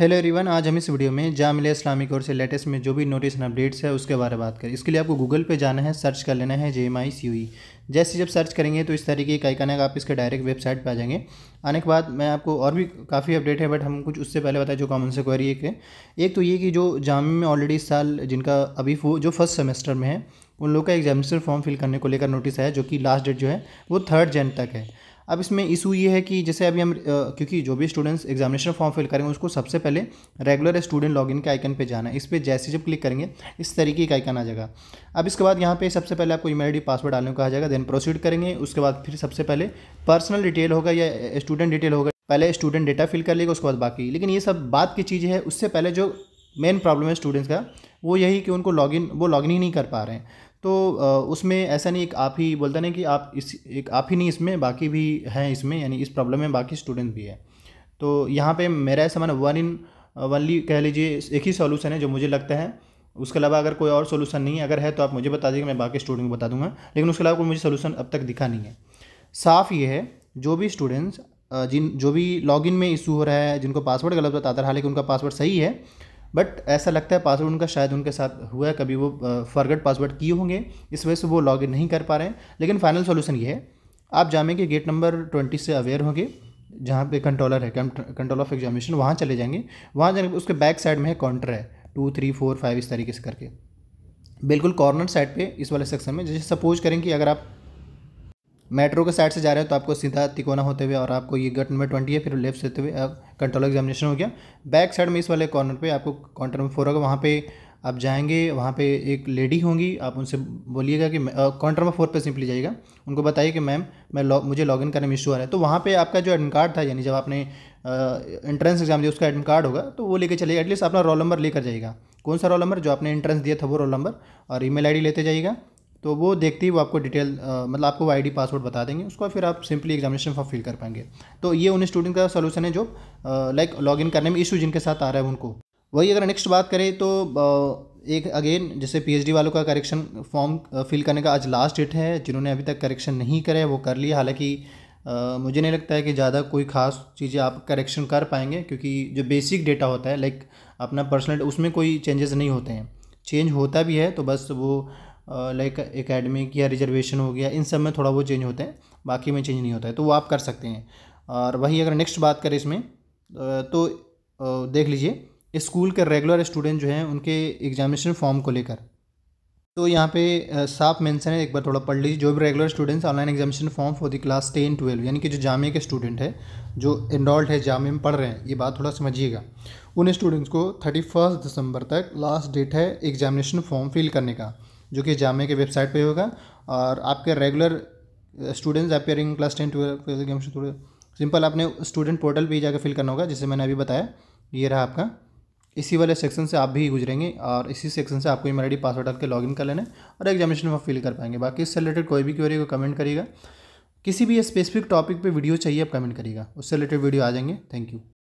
hello everyone आज हम इस वीडियो में जामिया इस्लामी कोर्स से लेटेस्ट में जो भी नोटिस एंड अपडेट्स है उसके बारे में बात करें इसके लिए आपको गूगल पे जाना है सर्च कर लेना है जे एम आई सी यू जैसे जब सर्च करेंगे तो इस तरीके का आइकन आप इसके डायरेक्ट वेबसाइट पर आ जाएंगे आने के बाद मैं आपको और भी काफ़ी अपडेट है बट हम कुछ उससे पहले बताए जो कॉमन से क्वारी एक है एक तो ये कि जो जाम में ऑलरेडी इस साल जिनका अभी जो फर्स्ट सेमेस्टर में है उन लोग का एग्जामिनेशन फॉर्म फिल करने को लेकर नोटिस आया जो कि लास्ट डेट जो है वो थर्ड जन तक है अब इसमें इशू ये है कि जैसे अभी हम क्योंकि जो भी स्टूडेंट्स एग्जामिनेशन फॉर्म फिल करेंगे उसको सबसे पहले रेगुलर स्टूडेंट लॉगिन के आइकन पे जाना है इस पर जैसे जब क्लिक करेंगे इस तरीके का आइकन आ जाएगा अब इसके बाद यहाँ पे सबसे पहले आपको ईमेल आई पासवर्ड डालने को कहा जाएगा देन प्रोसीड करेंगे उसके बाद फिर सबसे पहले पर्सनल डिटेल होगा या स्टूडेंट डिटेल होगा पहले स्टूडेंट डेटा फिल कर लेगा उसके बाद बाकी लेकिन ये सब बात की चीज़ है उससे पहले जो मेन प्रॉब्लम है स्टूडेंट्स का वो यही कि उनको लॉगिन वो लॉगिन ही नहीं कर पा रहे हैं तो उसमें ऐसा नहीं एक आप ही बोलते ना कि आप इस एक आप ही नहीं इसमें बाकी भी हैं इसमें यानी इस प्रॉब्लम में बाकी स्टूडेंट भी है तो यहाँ पे मेरा ऐसा माना वन इन वनली कह लीजिए एक ही सॉल्यूशन है जो मुझे लगता है उसके अलावा अगर कोई और सोल्यूशन नहीं है अगर है तो आप मुझे बता दीजिए मैं बाकी स्टूडेंट को बता दूंगा लेकिन उसके अलावा कोई मुझे सोल्यूशन अब तक दिखा नहीं है साफ ये है जो भी स्टूडेंट्स जिन जो भी लॉगिन में इशू हो रहा है जिनको पासवर्ड गलत बताता रहा लेकिन उनका पासवर्ड सही है बट ऐसा लगता है पासवर्ड उनका शायद उनके साथ हुआ है कभी वो फॉरगेट पासवर्ड किए होंगे इस वजह से वो लॉग इन नहीं कर पा रहे हैं लेकिन फाइनल सोल्यूशन ये है आप जामे के गेट नंबर ट्वेंटी से अवेयर होंगे जहाँ पे कंट्रोलर है कंट्रोल ऑफ एग्जामिनेशन वहाँ चले जाएंगे वहाँ जाने उसके बैक साइड में है काउंटर है टू थ्री फोर फाइव इस तरीके से करके बिल्कुल कॉर्नर साइड पे इस वाले सेक्शन में जैसे सपोज करें कि अगर आप मेट्रो के साइड से जा रहे हो तो आपको सीधा तिकोना होते हुए और आपको ये गट नंबर ट्वेंटी है फिर लेफ्ट होते हुए कंट्रोल एग्जामिनेशन हो गया बैक साइड में इस वाले कॉर्नर पे आपको काउंटर नंबर फोर होगा वहाँ पे आप जाएंगे वहाँ पे एक लेडी होंगी आप उनसे बोलिएगा कि काउंटर नंबर फोर पर सिंपली जाइएगा उनको बताइए कि मैम मैं लॉ मुझे लॉग इन करने में इशू आ रहा है तो वहाँ पर आपका जो एडमिट कार्ड था यानी जब आपने एंट्रेंस एग्जाम दिया उसका एडमिट कार्ड होगा तो वो लेकर चलेगा एटलीस्ट अपना रोल नंबर लेकर जाइएगा कौन सा रोल नंबर जो आपने एंट्रेंस दिया था वो रोल नंबर और ईमेल आईडी लेते जाइएगा तो वो देखते ही वो आपको डिटेल आ, मतलब आपको वो आईडी पासवर्ड बता देंगे उसको फिर आप सिंपली एग्जामिनेशन फॉर्म फिल कर पाएंगे तो ये उन स्टूडेंट का सोल्यूशन है जो लाइक लॉगिन करने में इशू जिनके साथ आ रहा है उनको वही अगर नेक्स्ट बात करें तो एक अगेन जैसे पीएचडी वालों का करेक्शन फॉर्म फिल करने का आज लास्ट डेट है जिन्होंने अभी तक करेक्शन नहीं करे वो कर लिया हालांकि मुझे नहीं लगता है कि ज़्यादा कोई खास चीज़ें आप करेक्शन कर पाएंगे क्योंकि जो बेसिक डेटा होता है लाइक अपना पर्सनल उसमें कोई चेंजेस नहीं होते हैं चेंज होता भी है तो बस वो लाइक एकेडमिक या रिजर्वेशन हो गया इन सब में थोड़ा बहुत चेंज होता है बाकी में चेंज नहीं होता है तो वो आप कर सकते हैं और वही अगर नेक्स्ट बात करें इसमें तो देख लीजिए स्कूल के रेगुलर स्टूडेंट जो हैं उनके एग्जामिनेशन फॉर्म को लेकर तो यहाँ पे साफ मेंशन है एक बार थोड़ा पढ़ लीजिए जो भी regular students online examination form for the class ten twelve यानी कि जो जामे के स्टूडेंट है जो इनरोल्ड है जामे में पढ़ रहे हैं ये बात थोड़ा समझिएगा उन स्टूडेंट्स को थर्टी फर्स्ट दिसंबर तक लास्ट डेट है एग्जामिनेशन फॉर्म फिल करने का जो कि जामे के वेबसाइट पे होगा और आपके regular students appearing class ten twelve थोड़े सिंपल आपने स्टूडेंट पोर्टल पर ही जाकर फिल करना होगा जिसे मैंने अभी बताया ये रहा आपका इसी वाले सेक्शन से आप भी गुजरेंगे और इसी सेक्शन से आपको ईमेल आई पासवर्ड डाल के लॉगिन कर लेना और एग्जामिनेशन में फिल कर पाएंगे बाकी इससे रिलेटेड कोई भी क्वेरी को कमेंट करिएगा किसी भी स्पेसिफिक टॉपिक पे वीडियो चाहिए आप कमेंट करिएगा उससे रिलेटेड वीडियो आ जाएंगे थैंक यू